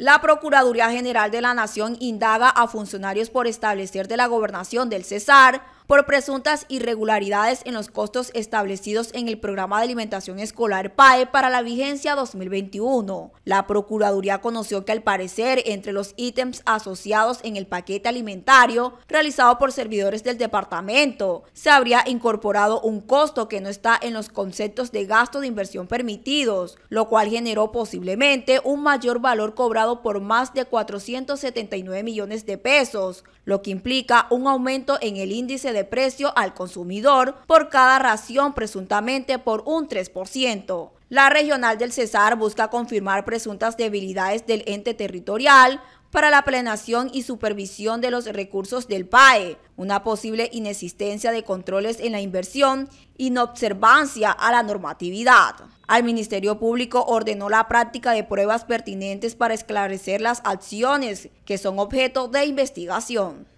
La Procuraduría General de la Nación indaga a funcionarios por establecer de la gobernación del Cesar por presuntas irregularidades en los costos establecidos en el programa de alimentación escolar PAE para la vigencia 2021. La Procuraduría conoció que al parecer entre los ítems asociados en el paquete alimentario realizado por servidores del departamento se habría incorporado un costo que no está en los conceptos de gasto de inversión permitidos, lo cual generó posiblemente un mayor valor cobrado por más de 479 millones de pesos, lo que implica un aumento en el índice de precio al consumidor por cada ración presuntamente por un 3%. La regional del Cesar busca confirmar presuntas debilidades del ente territorial para la plenación y supervisión de los recursos del PAE, una posible inexistencia de controles en la inversión, y observancia a la normatividad. Al Ministerio Público ordenó la práctica de pruebas pertinentes para esclarecer las acciones que son objeto de investigación.